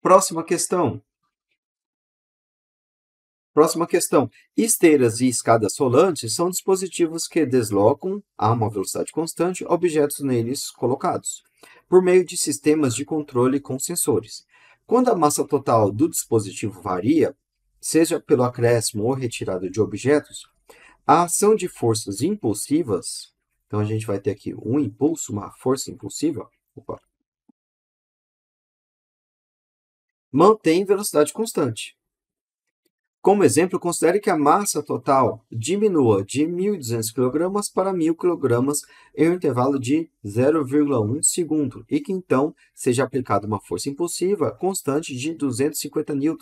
Próxima questão. Próxima questão. Esteiras e escadas rolantes são dispositivos que deslocam a uma velocidade constante objetos neles colocados, por meio de sistemas de controle com sensores. Quando a massa total do dispositivo varia, seja pelo acréscimo ou retirada de objetos, a ação de forças impulsivas, então a gente vai ter aqui um impulso, uma força impulsiva, opa, mantém velocidade constante. Como exemplo, considere que a massa total diminua de 1.200 kg para 1.000 kg em um intervalo de 0,1 segundo e que então seja aplicada uma força impulsiva constante de 250 N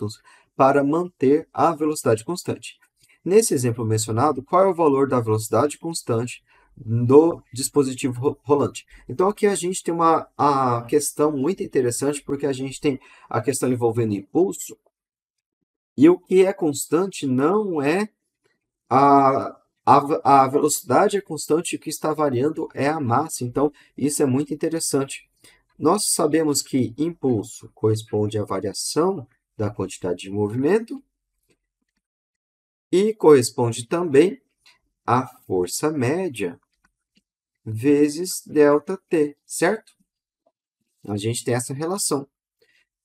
para manter a velocidade constante. Nesse exemplo mencionado, qual é o valor da velocidade constante do dispositivo rolante. Então aqui a gente tem uma a questão muito interessante porque a gente tem a questão envolvendo impulso, e o que é constante não é a, a, a velocidade é constante, o que está variando é a massa. Então, isso é muito interessante. Nós sabemos que impulso corresponde à variação da quantidade de movimento e corresponde também à força média vezes delta T, certo? A gente tem essa relação.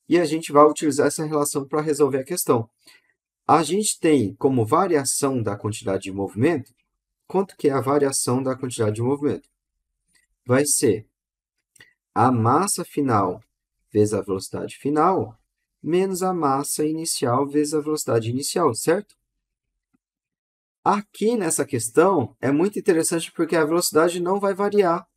E a gente vai utilizar essa relação para resolver a questão a gente tem como variação da quantidade de movimento, quanto que é a variação da quantidade de movimento? Vai ser a massa final vezes a velocidade final menos a massa inicial vezes a velocidade inicial, certo? Aqui nessa questão é muito interessante porque a velocidade não vai variar.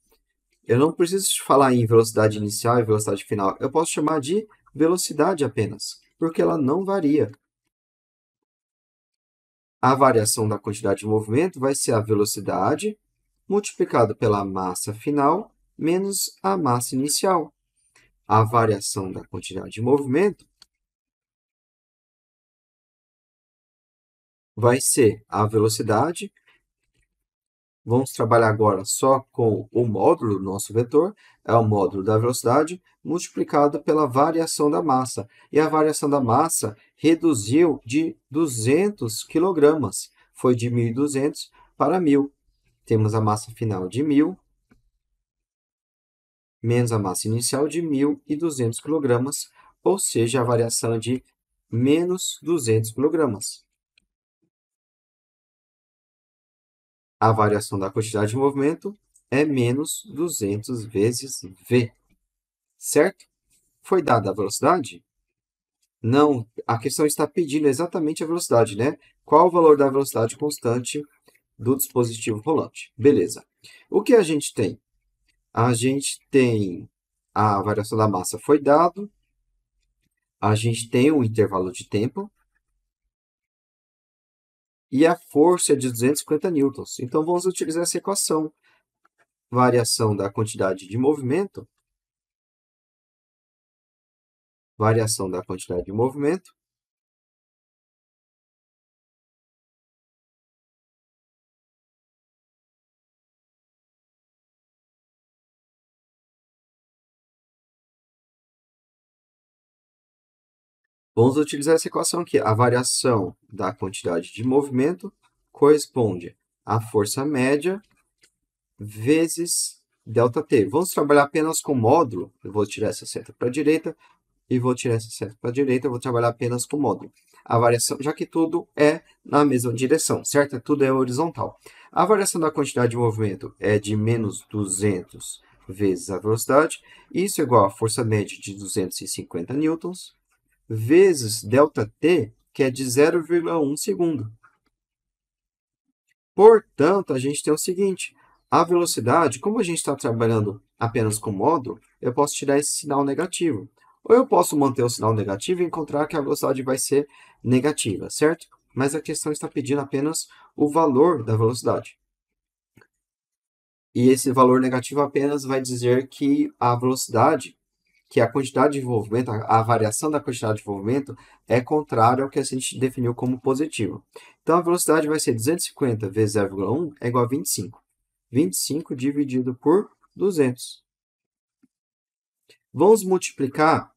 Eu não preciso falar em velocidade inicial e velocidade final. Eu posso chamar de velocidade apenas, porque ela não varia. A variação da quantidade de movimento vai ser a velocidade multiplicado pela massa final menos a massa inicial. A variação da quantidade de movimento vai ser a velocidade Vamos trabalhar agora só com o módulo do nosso vetor, é o módulo da velocidade, multiplicado pela variação da massa. E a variação da massa reduziu de 200 kg, foi de 1.200 para 1.000. Temos a massa final de 1.000, menos a massa inicial de 1.200 kg, ou seja, a variação é de menos 200 kg. a variação da quantidade de movimento é menos 200 vezes v, certo? Foi dada a velocidade? Não, a questão está pedindo exatamente a velocidade, né? Qual o valor da velocidade constante do dispositivo rolante? Beleza. O que a gente tem? A gente tem a variação da massa foi dado, a gente tem um intervalo de tempo, e a força é de 250 newtons. Então vamos utilizar essa equação. Variação da quantidade de movimento variação da quantidade de movimento Vamos utilizar essa equação aqui. A variação da quantidade de movimento corresponde à força média vezes ΔT. Vamos trabalhar apenas com módulo. Eu vou tirar essa seta para a direita e vou tirar essa seta para a direita. Eu vou trabalhar apenas com módulo. A variação, já que tudo é na mesma direção, certo? É tudo é horizontal. A variação da quantidade de movimento é de menos 200 vezes a velocidade. Isso é igual à força média de 250 newtons vezes ΔT, que é de 0,1 segundo. Portanto, a gente tem o seguinte, a velocidade, como a gente está trabalhando apenas com módulo, eu posso tirar esse sinal negativo. Ou eu posso manter o sinal negativo e encontrar que a velocidade vai ser negativa, certo? Mas a questão está pedindo apenas o valor da velocidade. E esse valor negativo apenas vai dizer que a velocidade que a quantidade de envolvimento, a, variação da quantidade de envolvimento é contrária ao que a gente definiu como positivo. Então, a velocidade vai ser 250 vezes 0,1 é igual a 25. 25 dividido por 200. Vamos multiplicar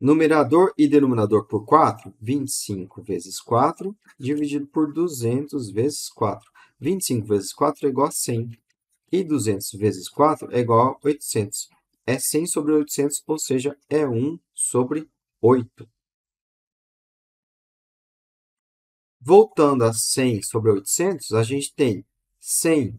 numerador e denominador por 4. 25 vezes 4 dividido por 200 vezes 4. 25 vezes 4 é igual a 100. E 200 vezes 4 é igual a 800. É 100 sobre 800, ou seja, é 1 sobre 8. Voltando a 100 sobre 800, a gente tem 100.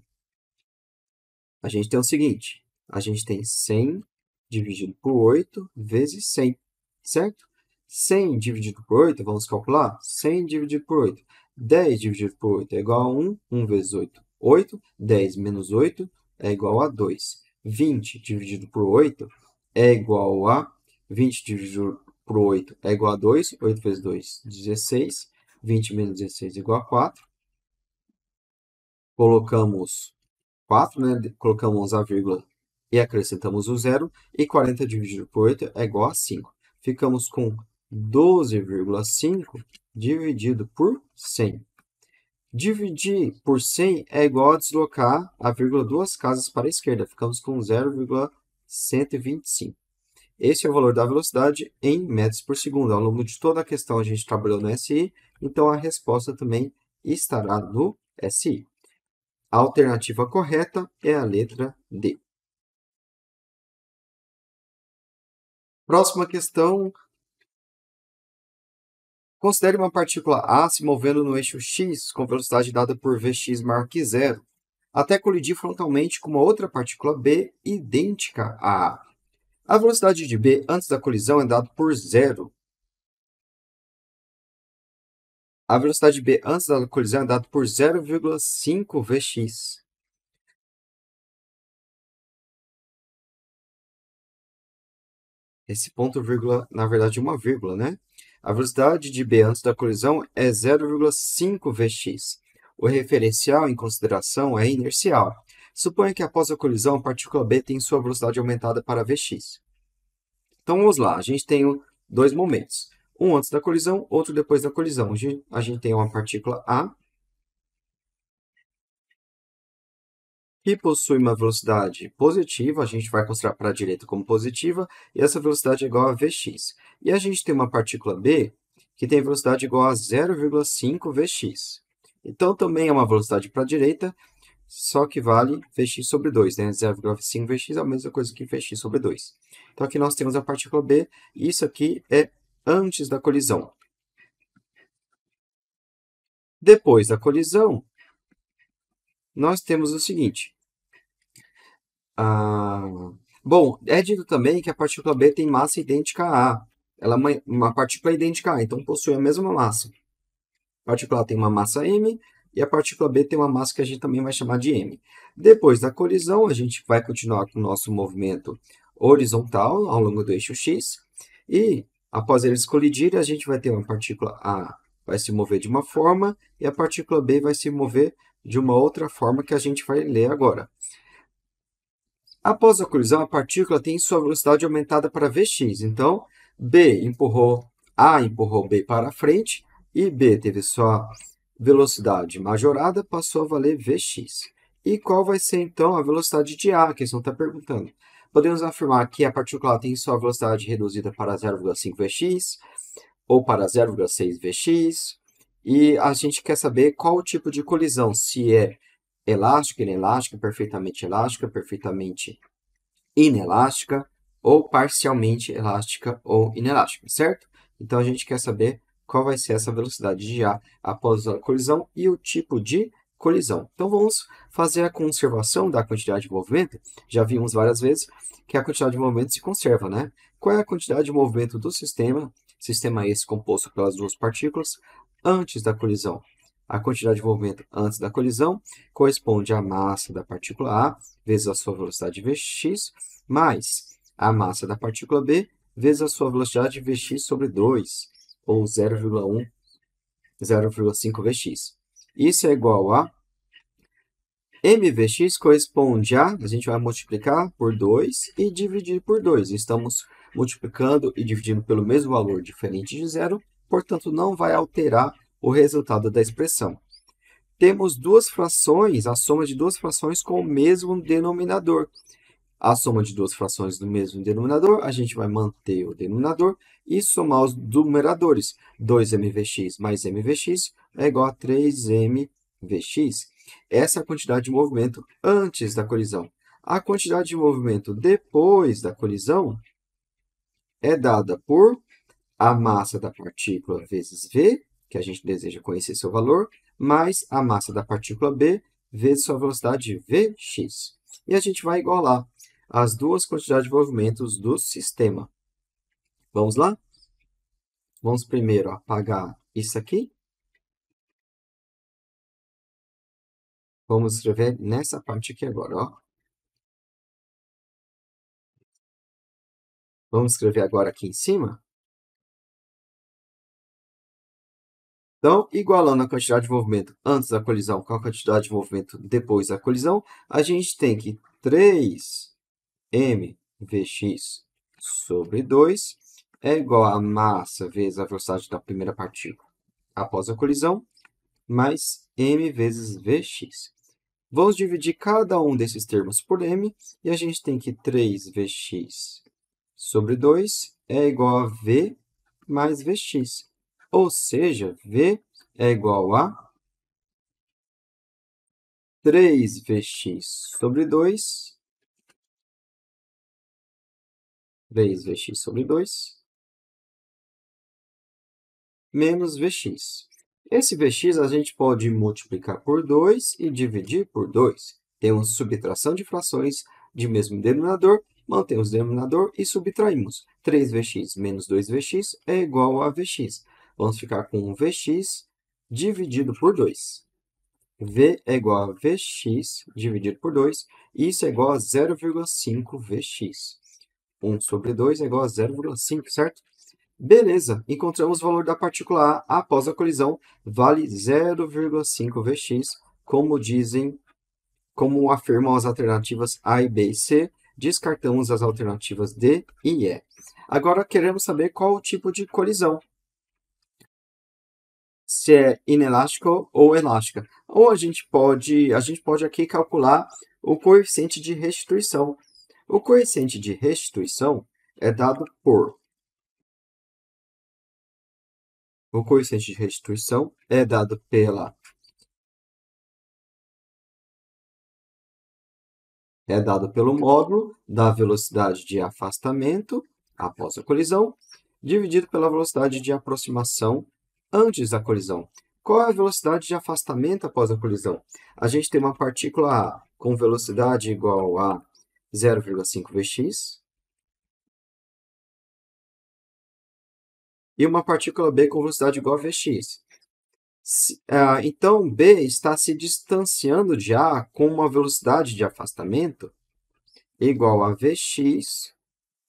A gente tem o seguinte, a gente tem 100 dividido por 8 vezes 100, certo? 100 dividido por 8, vamos calcular? 100 dividido por 8. 10 dividido por 8 é igual a 1. 1 vezes 8, 8, 10 menos 8 é igual a 2. 20 dividido por 8 é igual a 20 dividido por 8 é igual a 2. 8 vezes 2, 16. 20 menos 16 é igual a 4. Colocamos 4, né? colocamos a vírgula e acrescentamos o zero. E 40 dividido por 8 é igual a 5. Ficamos com 12,5 dividido por 100. Dividir por 100 é igual a deslocar a vírgula duas casas para a esquerda. Ficamos com 0,125. Esse é o valor da velocidade em metros por segundo. Ao longo de toda a questão a gente trabalhou no SI, então a resposta também estará no SI. A alternativa correta é a letra D. Próxima questão, Considere uma partícula A se movendo no eixo x com velocidade dada por Vx maior que zero, até colidir frontalmente com uma outra partícula B idêntica a A. A velocidade de B antes da colisão é dada por zero. A velocidade de B antes da colisão é dada por 0,5 Vx. Esse ponto vírgula, na verdade, é uma vírgula, né? A velocidade de B antes da colisão é 0,5 vx. O referencial em consideração é inercial. Suponha que após a colisão, a partícula B tem sua velocidade aumentada para vx. Então vamos lá, a gente tem dois momentos. Um antes da colisão, outro depois da colisão. A gente tem uma partícula A que possui uma velocidade positiva, a gente vai considerar para a direita como positiva, e essa velocidade é igual a Vx. E a gente tem uma partícula B que tem velocidade igual a 0,5 Vx. Então, também é uma velocidade para a direita, só que vale Vx sobre 2, né? 0,5 Vx é a mesma coisa que Vx sobre 2. Então, aqui nós temos a partícula B, e isso aqui é antes da colisão. Depois da colisão, nós temos o seguinte, ah, bom, é dito também que a partícula B tem massa idêntica a A. Ela é uma, partícula idêntica a, então possui a mesma massa. A partícula A tem uma massa m e a partícula B tem uma massa que a gente também vai chamar de m. Depois da colisão, a gente vai continuar com o nosso movimento horizontal ao longo do eixo x e após eles colidirem, a gente vai ter uma partícula A vai se mover de uma forma e a partícula B vai se mover de uma outra forma que a gente vai ler agora. Após a colisão, a partícula tem sua velocidade aumentada para Vx. Então, B empurrou A empurrou B para frente e B teve sua velocidade majorada, passou a valer Vx. E qual vai ser, então, a velocidade de A? A questão está perguntando. Podemos afirmar que a partícula tem sua velocidade reduzida para 0,5Vx ou para 0,6Vx. E a gente quer saber qual o tipo de colisão, se é elástica, inelástica, perfeitamente elástica, perfeitamente inelástica, ou parcialmente elástica ou inelástica, certo? Então a gente quer saber qual vai ser essa velocidade de A após a colisão e o tipo de colisão. Então vamos fazer a conservação da quantidade de movimento. Já vimos várias vezes que a quantidade de movimento se conserva, né? Qual é a quantidade de movimento do sistema, sistema esse composto pelas duas partículas, antes da colisão? A quantidade de movimento antes da colisão corresponde à massa da partícula A vezes a sua velocidade vx, mais a massa da partícula B vezes a sua velocidade vx sobre 2, ou 0,1, 0,5 vx. Isso é igual a mvx corresponde a, a gente vai multiplicar por 2 e dividir por 2. Estamos multiplicando e dividindo pelo mesmo valor diferente de zero, portanto, não vai alterar o resultado da expressão. Temos duas frações, a soma de duas frações com o mesmo denominador. A soma de duas frações do mesmo denominador, a gente vai manter o denominador e somar os numeradores. 2mvx mais mvx é igual a 3mvx. Essa é a quantidade de movimento antes da colisão. A quantidade de movimento depois da colisão é dada por a massa da partícula vezes v que a gente deseja conhecer seu valor, mais a massa da partícula B vezes sua velocidade vx. E a gente vai igualar as duas quantidades de movimentos do sistema. Vamos lá? Vamos primeiro apagar isso aqui. Vamos escrever nessa parte aqui agora, ó. Vamos escrever agora aqui em cima Então, igualando a quantidade de movimento antes da colisão com a quantidade de movimento depois da colisão, a gente tem que 3m vx sobre 2 é igual a massa vezes a velocidade da primeira partícula após a colisão, mais m vezes vx. Vamos dividir cada um desses termos por m, e a gente tem que 3vx sobre 2 é igual a v mais vx. Ou seja, V é igual a 3Vx sobre 2. 3Vx sobre 2. Menos Vx. Esse Vx a gente pode multiplicar por 2 e dividir por 2. Temos subtração de frações de mesmo denominador, mantemos o denominador e subtraímos. 3Vx menos 2Vx é igual a Vx vamos ficar com Vx dividido por 2. V é igual a Vx dividido por 2, isso é igual a 0,5 Vx. 1 sobre 2 é igual a 0,5, certo? Beleza, encontramos o valor da partícula A após a colisão, vale 0,5 Vx, como dizem, como afirmam as alternativas A e B e C, descartamos as alternativas D e E. Agora queremos saber qual o tipo de colisão se é inelástica ou elástica. Ou a gente pode, a gente pode aqui calcular o coeficiente de restituição. O coeficiente de restituição é dado por o coeficiente de restituição é dado pela é dado pelo módulo da velocidade de afastamento após a colisão dividido pela velocidade de aproximação antes da colisão. Qual é a velocidade de afastamento após a colisão? A gente tem uma partícula A com velocidade igual a 0,5 vx e uma partícula B com velocidade igual a vx. Ah, então, B está se distanciando de A com uma velocidade de afastamento igual a vx,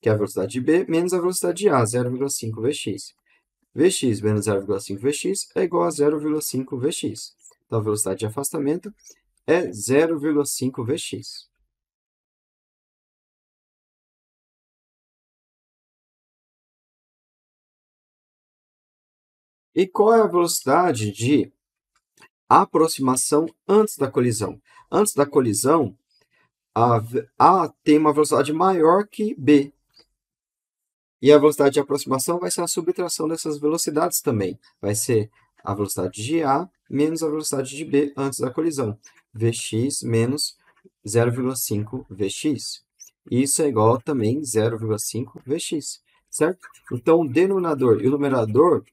que é a velocidade de B, menos a velocidade de A, 0,5 vx. Vx menos 0,5Vx é igual a 0,5Vx. Então, a velocidade de afastamento é 0,5Vx. E qual é a velocidade de aproximação antes da colisão? Antes da colisão, a, a tem uma velocidade maior que B, e a velocidade de aproximação vai ser a subtração dessas velocidades também. Vai ser a velocidade de A menos a velocidade de B antes da colisão. Vx menos 0,5 Vx. Isso é igual também 0,5 Vx, certo? Então, o denominador e o numerador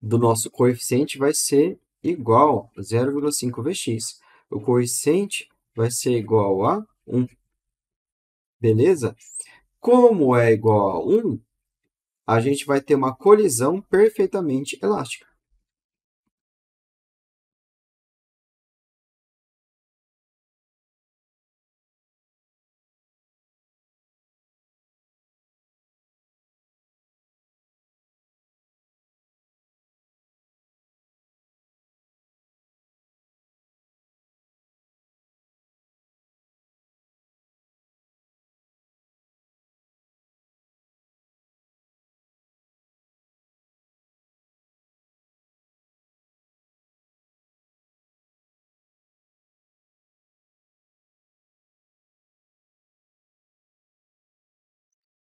do nosso coeficiente vai ser igual a 0,5 Vx. O coeficiente vai ser igual a 1. Beleza? Como é igual a 1, a gente vai ter uma colisão perfeitamente elástica.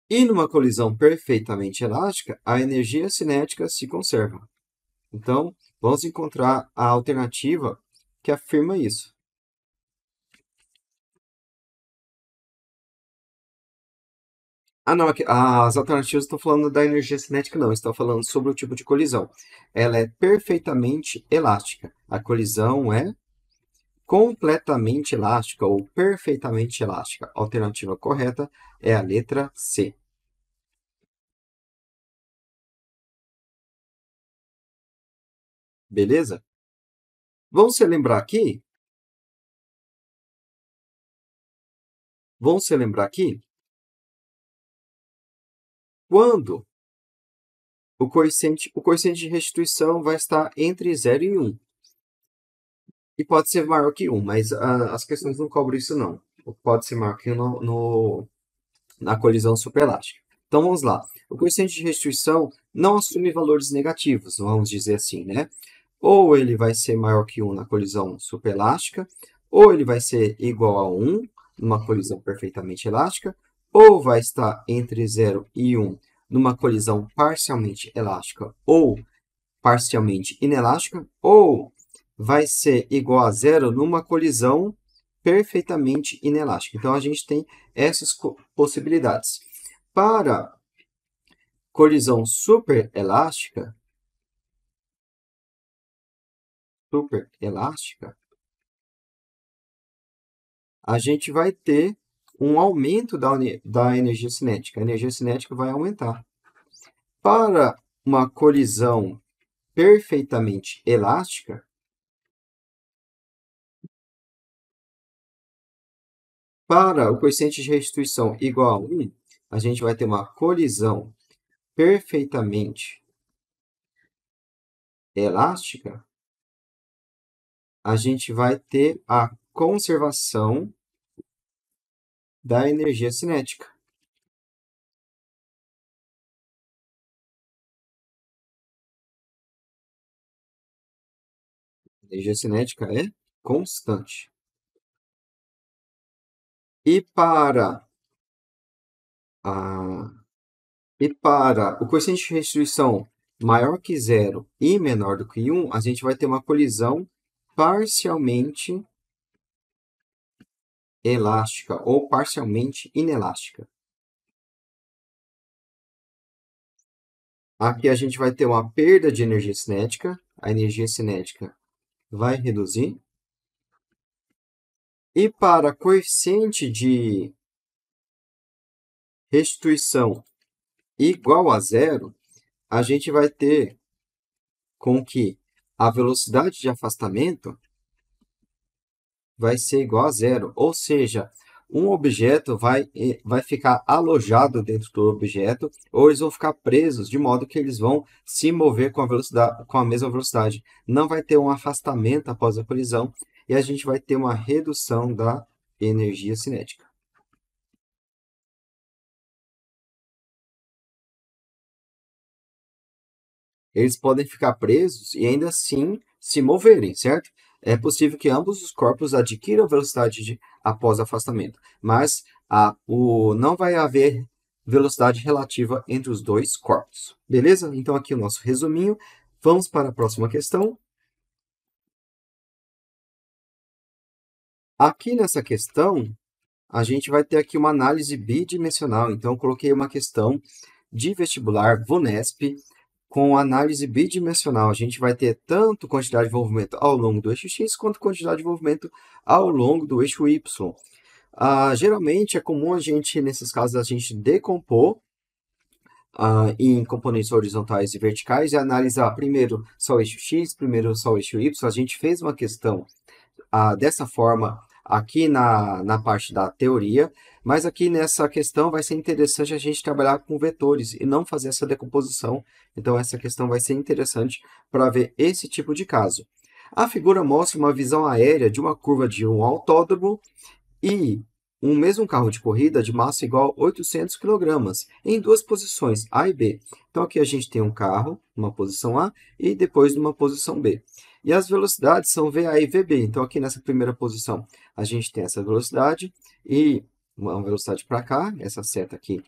E numa colisão perfeitamente elástica, a energia cinética se conserva. Então, vamos encontrar a alternativa que afirma isso. Ah, não, é as alternativas estão falando da energia cinética, não, estão falando sobre o tipo de colisão. Ela é perfeitamente elástica. A colisão é completamente elástica ou perfeitamente elástica. A alternativa correta é a letra C. Beleza? Vamos se lembrar aqui? Vamos se lembrar aqui? Quando o coeficiente, o coeficiente de restituição vai estar entre 0 e 1. E pode ser maior que um, mas ah, as questões não cobram isso, não. Pode ser maior que um no, no na colisão superelástica. Então vamos lá. O coeficiente de restrição não assume valores negativos, vamos dizer assim, né? Ou ele vai ser maior que 1 na colisão superelástica, ou ele vai ser igual a 1 numa colisão perfeitamente elástica, ou vai estar entre 0 e 1 numa colisão parcialmente elástica ou parcialmente inelástica, ou vai ser igual a zero numa colisão perfeitamente inelástica. Então, a gente tem essas possibilidades. Para colisão superelástica, superelástica, a gente vai ter um aumento da, da energia cinética. A energia cinética vai aumentar. Para uma colisão perfeitamente elástica, Para o coeficiente de restituição igual a 1, a gente vai ter uma colisão perfeitamente elástica. A gente vai ter a conservação da energia cinética. A energia cinética é constante. E para a, e para o coeficiente de restituição maior que zero e menor do que 1, a gente vai ter uma colisão parcialmente elástica ou parcialmente inelástica. Aqui a gente vai ter uma perda de energia cinética, a energia cinética vai reduzir. E para coeficiente de restituição igual a zero, a gente vai ter com que a velocidade de afastamento vai ser igual a zero. Ou seja, um objeto vai, eh, vai ficar alojado dentro do objeto, ou eles vão ficar presos, de modo que eles vão se mover com a, velocidade, com a mesma velocidade. Não vai ter um afastamento após a colisão, e a gente vai ter uma redução da energia cinética. Eles podem ficar presos e ainda assim se moverem, certo? É possível que ambos os corpos adquiram velocidade de, após afastamento, mas a, o, não vai haver velocidade relativa entre os dois corpos. Beleza? Então aqui o nosso resuminho. Vamos para a próxima questão. Aqui nessa questão, a gente vai ter aqui uma análise bidimensional. Então, eu coloquei uma questão de vestibular VUNESP com análise bidimensional. A gente vai ter tanto quantidade de envolvimento ao longo do eixo X, quanto quantidade de envolvimento ao longo do eixo Y. Ah, geralmente, é comum a gente, nesses casos, a gente decompor ah, em componentes horizontais e verticais e analisar primeiro só o eixo X, primeiro só o eixo Y. A gente fez uma questão ah, dessa forma aqui na, na parte da teoria, mas aqui nessa questão vai ser interessante a gente trabalhar com vetores e não fazer essa decomposição. Então, essa questão vai ser interessante para ver esse tipo de caso. A figura mostra uma visão aérea de uma curva de um autódromo e um mesmo carro de corrida de massa igual a 800 kg, em duas posições, A e B. Então, aqui a gente tem um carro, uma posição A, e depois numa posição B. E as velocidades são VA e VB. Então, aqui nessa primeira posição, a gente tem essa velocidade e uma velocidade para cá, essa seta aqui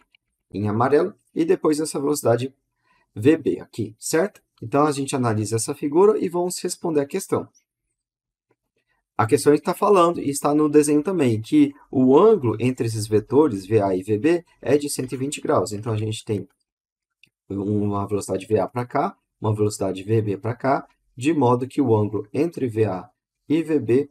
em amarelo, e depois essa velocidade VB aqui, certo? Então, a gente analisa essa figura e vamos responder a questão. A questão é está falando, e está no desenho também, que o ângulo entre esses vetores, VA e VB, é de 120 graus. Então, a gente tem uma velocidade VA para cá, uma velocidade VB para cá, de modo que o ângulo entre VA e VB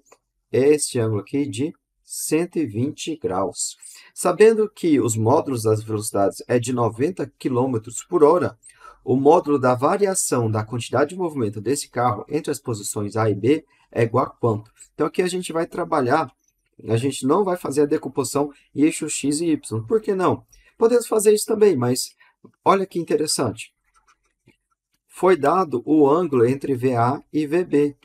é este ângulo aqui de 120 graus. Sabendo que os módulos das velocidades é de 90 km por hora, o módulo da variação da quantidade de movimento desse carro entre as posições A e B é igual a quanto? Então aqui a gente vai trabalhar, a gente não vai fazer a decomposição em eixo X e Y. Por que não? Podemos fazer isso também, mas olha que interessante foi dado o ângulo entre VA e VB.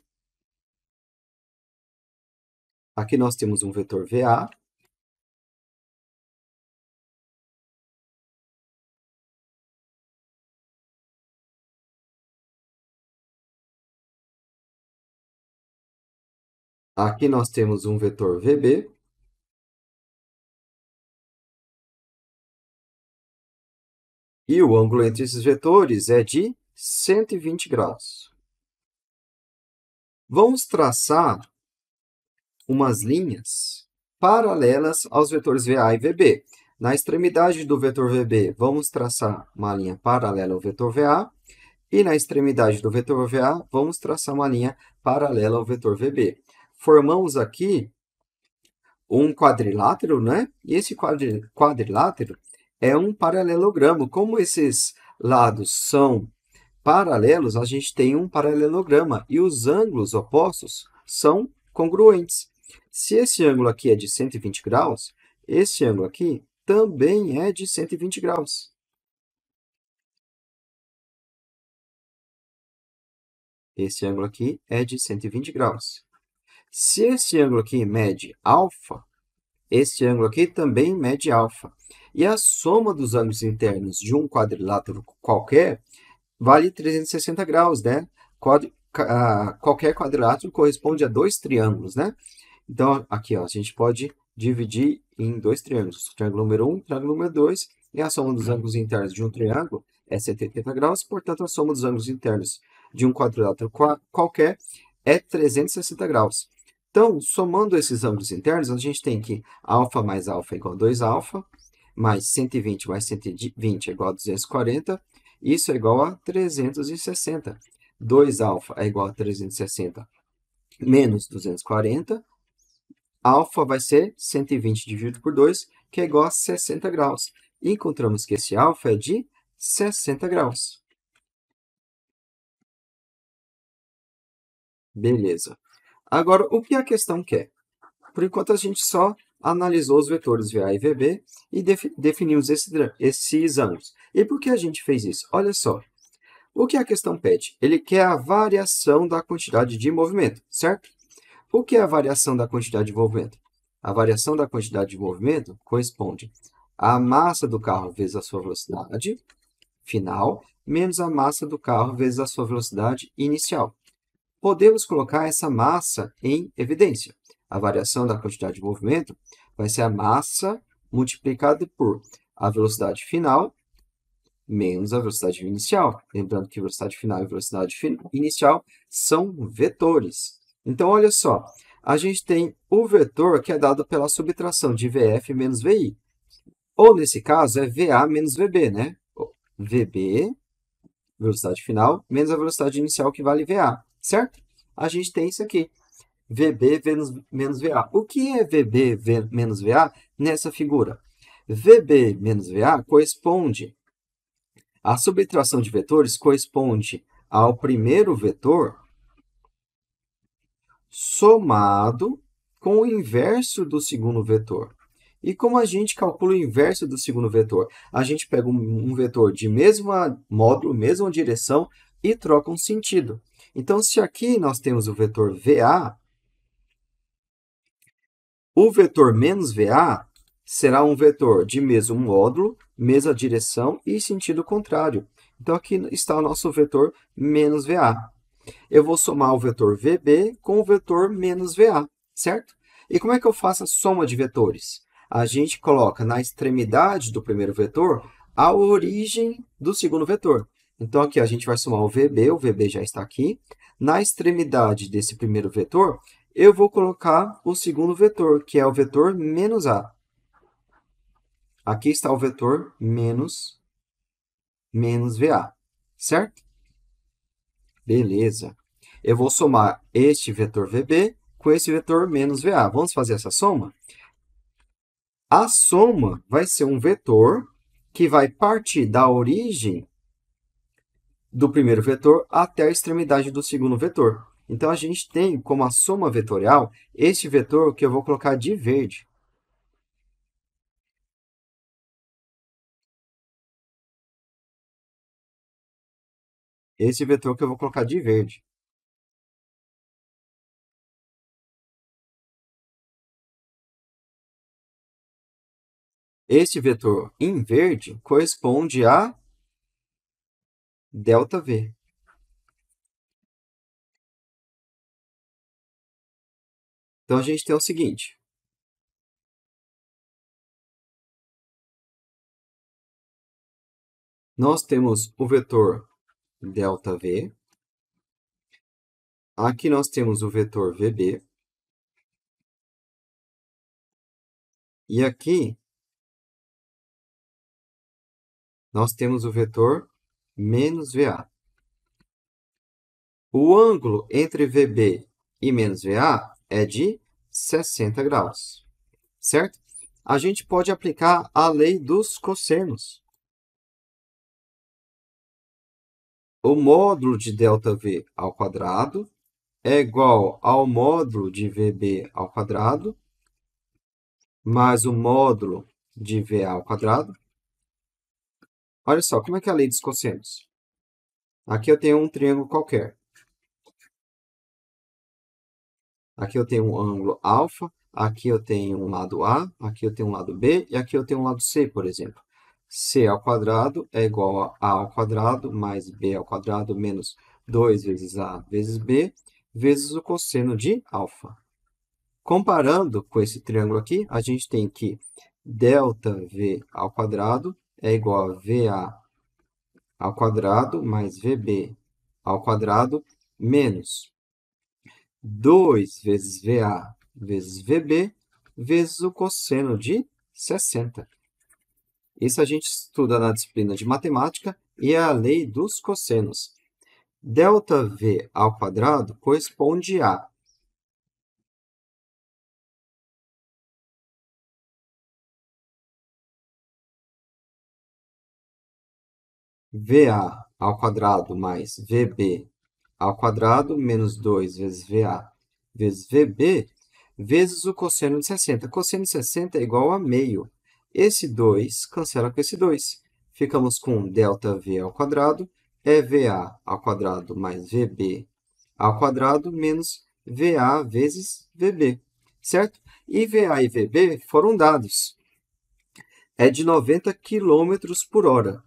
Aqui nós temos um vetor VA. Aqui nós temos um vetor VB. E o ângulo entre esses vetores é de 120 graus. Vamos traçar umas linhas paralelas aos vetores VA e VB. Na extremidade do vetor VB, vamos traçar uma linha paralela ao vetor VA. E na extremidade do vetor VA, vamos traçar uma linha paralela ao vetor VB. Formamos aqui um quadrilátero, né? E esse quadrilátero é um paralelogramo. Como esses lados são paralelos, a gente tem um paralelograma e os ângulos opostos são congruentes. Se esse ângulo aqui é de 120 graus, esse ângulo aqui também é de 120 graus. Esse ângulo aqui é de 120 graus. Se esse ângulo aqui mede alfa, esse ângulo aqui também mede alfa. E a soma dos ângulos internos de um quadrilátero qualquer vale 360 graus, né? Quadro, qualquer quadrilátero corresponde a dois triângulos, né? Então, aqui ó, a gente pode dividir em dois triângulos, triângulo número 1, um, triângulo número 2, e a soma dos ângulos internos de um triângulo é 70 graus, portanto, a soma dos ângulos internos de um quadrilátero qualquer é 360 graus. Então, somando esses ângulos internos, a gente tem que alfa mais alfa é igual a 2 alfa, mais 120 mais 120 é igual a 240, isso é igual a 360. 2 alfa é igual a 360 menos 240. Alfa vai ser 120 dividido por 2, que é igual a 60 graus. encontramos que esse alfa é de 60 graus. Beleza. Agora, o que a questão quer? Por enquanto, a gente só analisou os vetores VA e VB e definimos esses ângulos. E por que a gente fez isso? Olha só. O que a questão pede? Ele quer a variação da quantidade de movimento, certo? O que é a variação da quantidade de movimento? A variação da quantidade de movimento corresponde à massa do carro vezes a sua velocidade final, menos a massa do carro vezes a sua velocidade inicial. Podemos colocar essa massa em evidência. A variação da quantidade de movimento vai ser a massa multiplicada por a velocidade final menos a velocidade inicial. Lembrando que velocidade final e velocidade inicial são vetores. Então, olha só, a gente tem o vetor que é dado pela subtração de VF menos VI. Ou, nesse caso, é VA menos VB, né? VB, velocidade final, menos a velocidade inicial, que vale VA, certo? A gente tem isso aqui, VB menos, menos VA. O que é VB menos VA nessa figura? VB menos VA corresponde a subtração de vetores corresponde ao primeiro vetor somado com o inverso do segundo vetor. E como a gente calcula o inverso do segundo vetor? A gente pega um vetor de mesma módulo, mesma direção e troca um sentido. Então, se aqui nós temos o vetor VA, o vetor menos VA será um vetor de mesmo módulo, mesma direção e sentido contrário. Então, aqui está o nosso vetor menos VA. Eu vou somar o vetor VB com o vetor menos VA, certo? E como é que eu faço a soma de vetores? A gente coloca na extremidade do primeiro vetor a origem do segundo vetor. Então, aqui a gente vai somar o VB, o VB já está aqui. Na extremidade desse primeiro vetor, eu vou colocar o segundo vetor, que é o vetor menos A. Aqui está o vetor menos, menos VA, certo? Beleza. Eu vou somar este vetor VB com esse vetor menos VA. Vamos fazer essa soma? A soma vai ser um vetor que vai partir da origem do primeiro vetor até a extremidade do segundo vetor. Então, a gente tem como a soma vetorial este vetor que eu vou colocar de verde, esse vetor que eu vou colocar de verde. Este vetor em verde corresponde a delta V. Então, a gente tem o seguinte. Nós temos o vetor delta V. Aqui nós temos o vetor VB. E aqui nós temos o vetor menos VA. O ângulo entre VB e menos VA é de 60 graus, certo? A gente pode aplicar a lei dos cossenos. o módulo de ΔV ao quadrado é igual ao módulo de VB ao quadrado mais o módulo de VA ao quadrado. Olha só, como é que é a lei dos cossenos? Aqui eu tenho um triângulo qualquer. Aqui eu tenho um ângulo alfa, aqui eu tenho um lado A, aqui eu tenho um lado B e aqui eu tenho um lado C, por exemplo c ao quadrado é igual a a ao quadrado mais b ao quadrado menos 2 vezes a vezes b vezes o cosseno de alfa. Comparando com esse triângulo aqui, a gente tem que delta v ao quadrado é igual a va ao quadrado mais vb ao quadrado menos 2 vezes va vezes vb vezes o cosseno de 60. Isso a gente estuda na disciplina de matemática e é a lei dos cossenos. Delta V ao quadrado corresponde a VA ao quadrado mais VB ao quadrado menos 2 vezes VA vezes VB vezes o cosseno de 60. Cosseno de 60 é igual a meio. Esse 2 cancela com esse 2. Ficamos com ΔV ao quadrado é VA ao quadrado mais VB ao quadrado menos VA vezes VB, certo? E VA e VB foram dados. É de 90 km por hora.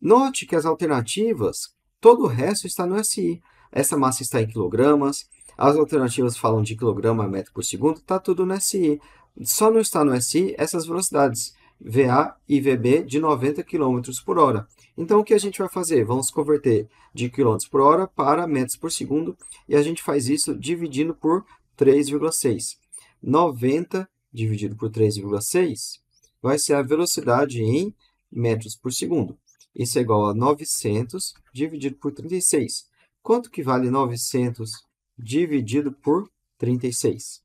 Note que as alternativas, todo o resto está no SI. Essa massa está em quilogramas, as alternativas falam de quilograma, metro por segundo, está tudo no SI só não está no SI essas velocidades, VA e VB de 90 km por hora. Então, o que a gente vai fazer? Vamos converter de km por hora para metros por segundo, e a gente faz isso dividindo por 3,6. 90 dividido por 3,6 vai ser a velocidade em metros por segundo. Isso é igual a 900 dividido por 36. Quanto que vale 900 dividido por 36?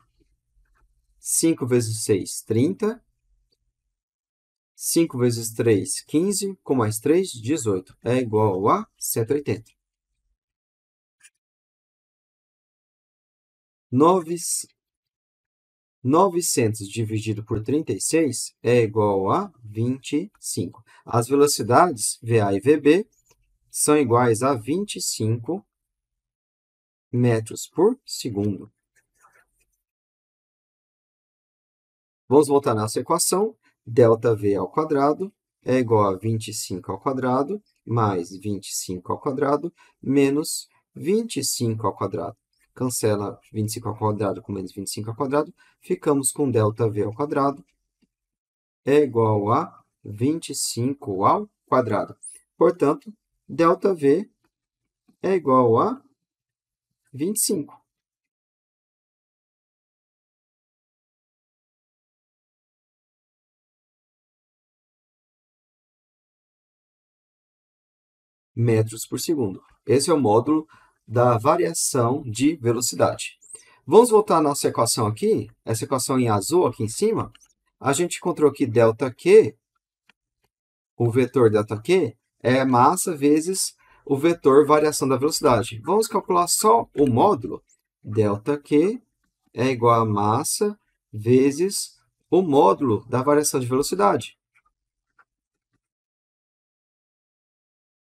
5 vezes 6, 30. 5 vezes 3, 15, com mais 3, 18. É igual a 180. 9, 900 dividido por 36 é igual a 25. As velocidades VA e VB são iguais a 25 metros por segundo. Vamos voltar nossa equação. ΔV ao quadrado é igual a 25 ao quadrado mais 25 ao quadrado menos 25 ao quadrado. Cancela 25 ao quadrado com menos 25 ao quadrado. Ficamos com ΔV ao quadrado é igual a 25 ao quadrado. Portanto, ΔV é igual a 25. metros por segundo. Esse é o módulo da variação de velocidade. Vamos voltar à nossa equação aqui, essa equação em azul aqui em cima. A gente encontrou que ΔQ, o vetor ΔQ, é massa vezes o vetor variação da velocidade. Vamos calcular só o módulo. ΔQ é igual a massa vezes o módulo da variação de velocidade.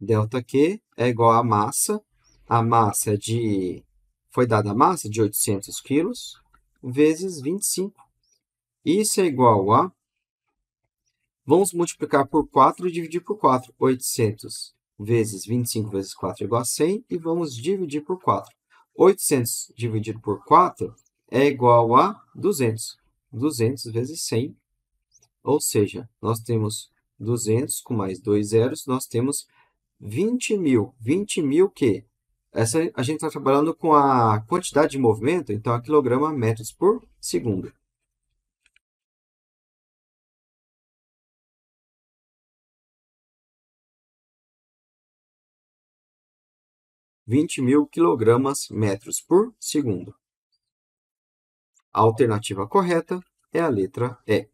delta Q é igual à massa, a massa é de, foi dada a massa de 800 quilos, vezes 25. Isso é igual a, vamos multiplicar por 4 e dividir por 4, 800 vezes 25 vezes 4 é igual a 100, e vamos dividir por 4. 800 dividido por 4 é igual a 200. 200 vezes 100, ou seja, nós temos 200 com mais dois zeros, nós temos 20 mil. 20 mil que essa a gente está trabalhando com a quantidade de movimento, então a quilograma metros por segundo. Vinte mil quilogramas metros por segundo. A alternativa correta é a letra E.